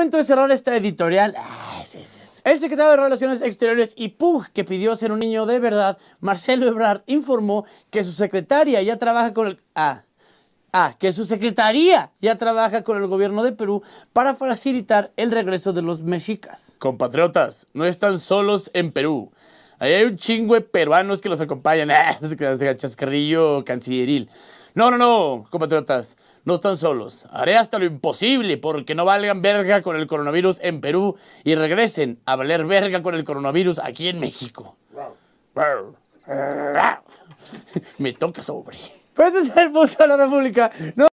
momento de cerrar esta editorial, ah, el secretario de Relaciones Exteriores y PUG, que pidió ser un niño de verdad, Marcelo Ebrard, informó que su secretaria ya trabaja con el... Ah, Ah, que su secretaría ya trabaja con el gobierno de Perú para facilitar el regreso de los mexicas. Compatriotas, no están solos en Perú. Ahí hay un chingo peruanos que los acompañan. ¡Ah! Chascarrillo cancilleril. No, no, no, compatriotas, no están solos. Haré hasta lo imposible porque no valgan verga con el coronavirus en Perú y regresen a valer verga con el coronavirus aquí en México. Me toca sobre. Puedes ser bolsa de la República. No.